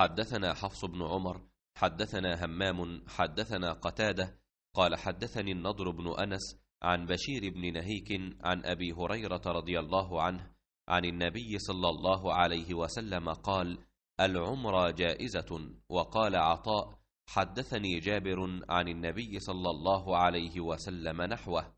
حدثنا حفص بن عمر حدثنا همام حدثنا قتاده قال حدثني النضر بن انس عن بشير بن نهيك عن ابي هريره رضي الله عنه عن النبي صلى الله عليه وسلم قال العمر جائزه وقال عطاء حدثني جابر عن النبي صلى الله عليه وسلم نحوه